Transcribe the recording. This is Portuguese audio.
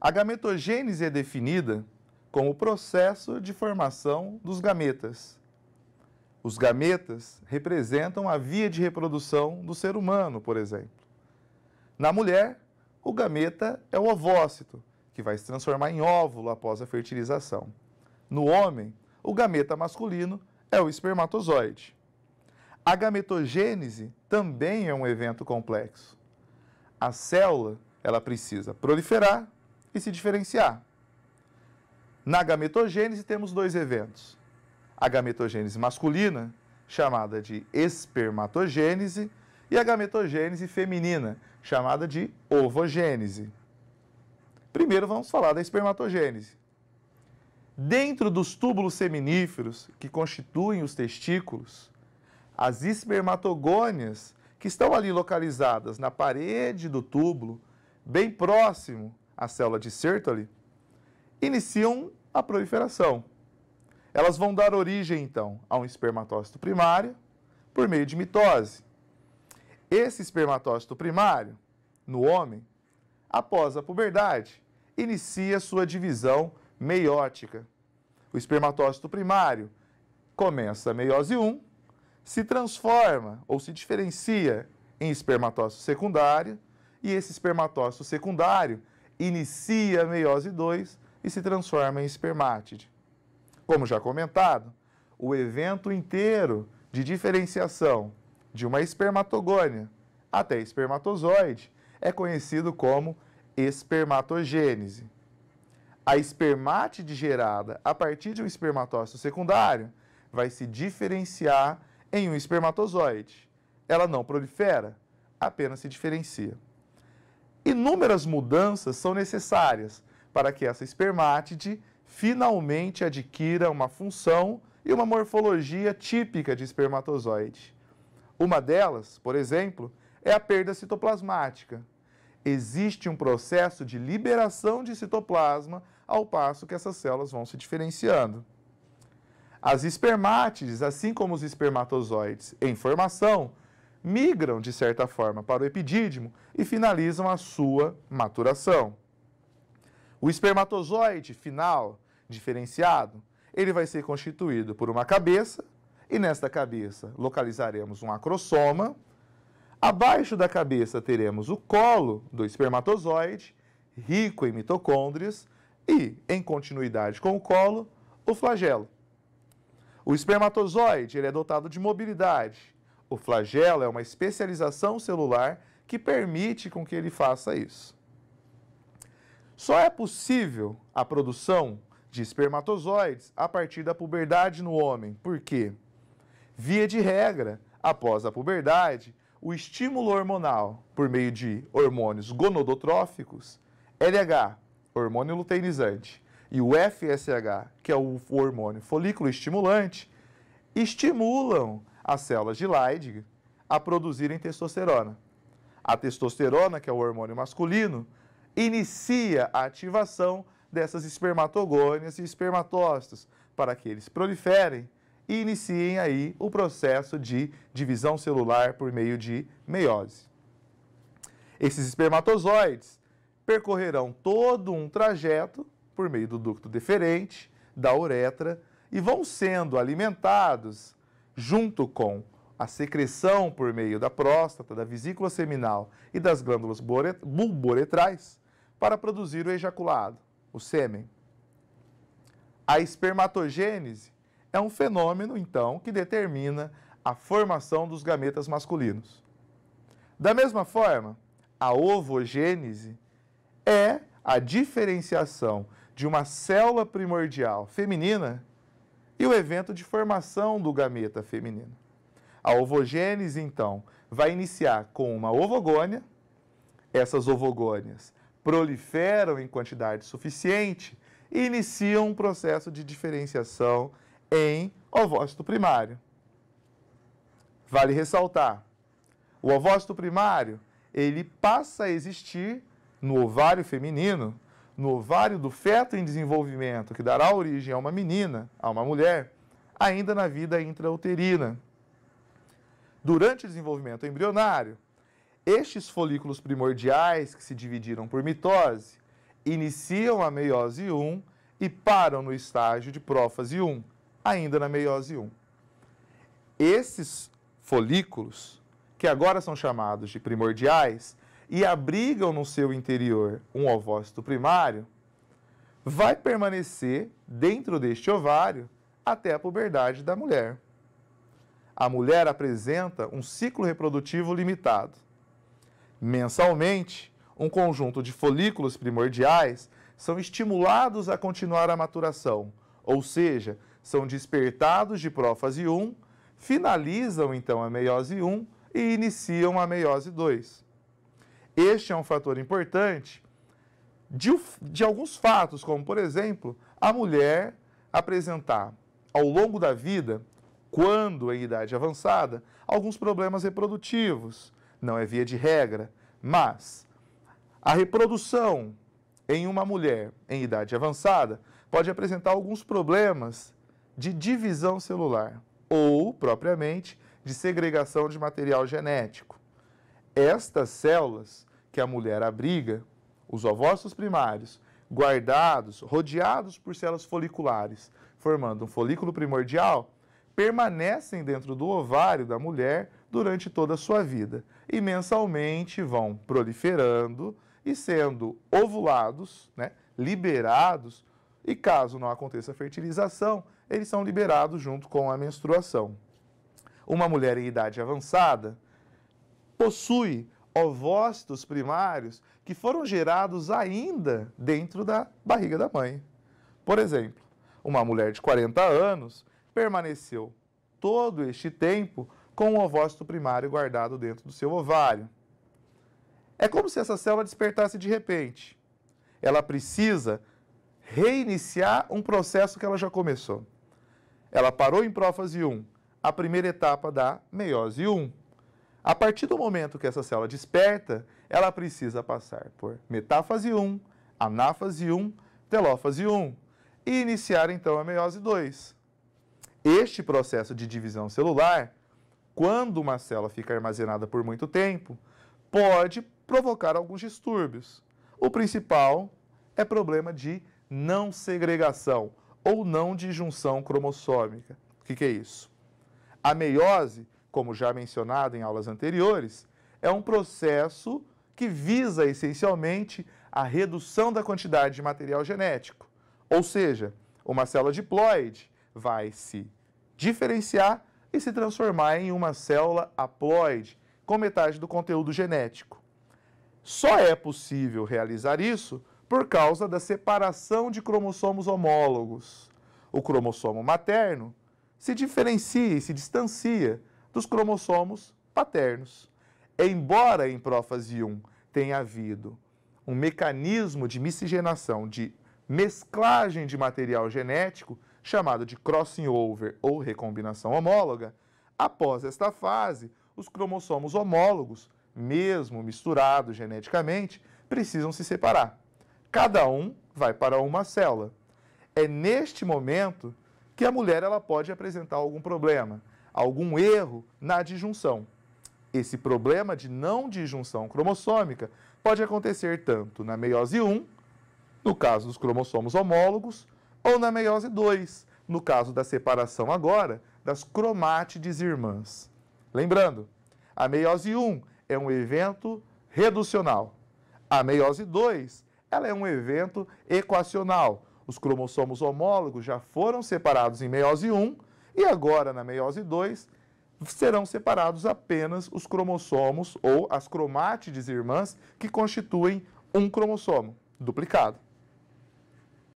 A gametogênese é definida como o processo de formação dos gametas. Os gametas representam a via de reprodução do ser humano, por exemplo. Na mulher, o gameta é o ovócito, que vai se transformar em óvulo após a fertilização. No homem, o gameta masculino é o espermatozoide. A gametogênese também é um evento complexo. A célula, ela precisa proliferar e se diferenciar. Na gametogênese temos dois eventos. A gametogênese masculina, chamada de espermatogênese, e a gametogênese feminina, chamada de ovogênese. Primeiro vamos falar da espermatogênese. Dentro dos túbulos seminíferos, que constituem os testículos, as espermatogônias, que estão ali localizadas na parede do túbulo, bem próximo a célula de Sertoli, iniciam a proliferação. Elas vão dar origem, então, a um espermatócito primário por meio de mitose. Esse espermatócito primário, no homem, após a puberdade, inicia sua divisão meiótica. O espermatócito primário começa a meiose 1, se transforma ou se diferencia em espermatócito secundário, e esse espermatócito secundário inicia a meiose 2 e se transforma em espermátide. Como já comentado, o evento inteiro de diferenciação de uma espermatogônia até espermatozoide é conhecido como espermatogênese. A espermátide gerada a partir de um espermatócito secundário vai se diferenciar em um espermatozoide. Ela não prolifera, apenas se diferencia. Inúmeras mudanças são necessárias para que essa espermátide finalmente adquira uma função e uma morfologia típica de espermatozoide. Uma delas, por exemplo, é a perda citoplasmática. Existe um processo de liberação de citoplasma ao passo que essas células vão se diferenciando. As espermátides, assim como os espermatozoides em formação, migram, de certa forma, para o epidídimo e finalizam a sua maturação. O espermatozoide final, diferenciado, ele vai ser constituído por uma cabeça, e nesta cabeça localizaremos um acrossoma. Abaixo da cabeça teremos o colo do espermatozoide, rico em mitocôndrias, e, em continuidade com o colo, o flagelo. O espermatozoide ele é dotado de mobilidade o flagelo é uma especialização celular que permite com que ele faça isso. Só é possível a produção de espermatozoides a partir da puberdade no homem. Por quê? Via de regra, após a puberdade, o estímulo hormonal por meio de hormônios gonodotróficos, LH, hormônio luteinizante, e o FSH, que é o hormônio folículo estimulante, estimulam as células de Leydig a produzirem testosterona. A testosterona, que é o hormônio masculino, inicia a ativação dessas espermatogônias e espermatócitos para que eles proliferem e iniciem aí o processo de divisão celular por meio de meiose. Esses espermatozoides percorrerão todo um trajeto por meio do ducto deferente, da uretra, e vão sendo alimentados junto com a secreção por meio da próstata, da vesícula seminal e das glândulas bulboretrais para produzir o ejaculado, o sêmen. A espermatogênese é um fenômeno, então, que determina a formação dos gametas masculinos. Da mesma forma, a ovogênese é a diferenciação de uma célula primordial feminina e o evento de formação do gameta feminino. A ovogênese, então, vai iniciar com uma ovogônia, essas ovogônias proliferam em quantidade suficiente e iniciam um processo de diferenciação em ovócito primário. Vale ressaltar, o ovócito primário, ele passa a existir no ovário feminino no ovário do feto em desenvolvimento, que dará origem a uma menina, a uma mulher, ainda na vida intrauterina. Durante o desenvolvimento embrionário, estes folículos primordiais que se dividiram por mitose iniciam a meiose 1 e param no estágio de prófase 1, ainda na meiose 1. Esses folículos, que agora são chamados de primordiais, e abrigam no seu interior um ovócito primário, vai permanecer dentro deste ovário até a puberdade da mulher. A mulher apresenta um ciclo reprodutivo limitado. Mensalmente, um conjunto de folículos primordiais são estimulados a continuar a maturação, ou seja, são despertados de prófase 1, finalizam então a meiose 1 e iniciam a meiose 2. Este é um fator importante de, de alguns fatos, como, por exemplo, a mulher apresentar ao longo da vida, quando em idade é avançada, alguns problemas reprodutivos. Não é via de regra, mas a reprodução em uma mulher em idade avançada pode apresentar alguns problemas de divisão celular ou, propriamente, de segregação de material genético. Estas células que a mulher abriga, os ovócitos primários, guardados, rodeados por células foliculares, formando um folículo primordial, permanecem dentro do ovário da mulher durante toda a sua vida e mensalmente vão proliferando e sendo ovulados, né, liberados, e caso não aconteça fertilização, eles são liberados junto com a menstruação. Uma mulher em idade avançada, possui ovócitos primários que foram gerados ainda dentro da barriga da mãe. Por exemplo, uma mulher de 40 anos permaneceu todo este tempo com o ovócito primário guardado dentro do seu ovário. É como se essa célula despertasse de repente. Ela precisa reiniciar um processo que ela já começou. Ela parou em prófase 1, a primeira etapa da meiose 1. A partir do momento que essa célula desperta, ela precisa passar por metáfase 1, anáfase 1, telófase 1 e iniciar então a meiose 2. Este processo de divisão celular, quando uma célula fica armazenada por muito tempo, pode provocar alguns distúrbios. O principal é problema de não segregação ou não disjunção cromossômica. O que, que é isso? A meiose como já mencionado em aulas anteriores, é um processo que visa essencialmente a redução da quantidade de material genético. Ou seja, uma célula diploide vai se diferenciar e se transformar em uma célula haploide, com metade do conteúdo genético. Só é possível realizar isso por causa da separação de cromossomos homólogos. O cromossomo materno se diferencia e se distancia dos cromossomos paternos. Embora em prófase 1 tenha havido um mecanismo de miscigenação, de mesclagem de material genético, chamado de crossing over ou recombinação homóloga, após esta fase, os cromossomos homólogos, mesmo misturados geneticamente, precisam se separar. Cada um vai para uma célula. É neste momento que a mulher ela pode apresentar algum problema algum erro na disjunção. Esse problema de não disjunção cromossômica pode acontecer tanto na meiose 1, no caso dos cromossomos homólogos, ou na meiose 2, no caso da separação agora das cromátides irmãs. Lembrando, a meiose 1 é um evento reducional. A meiose 2 ela é um evento equacional. Os cromossomos homólogos já foram separados em meiose 1 e agora, na meiose 2, serão separados apenas os cromossomos ou as cromátides irmãs que constituem um cromossomo duplicado.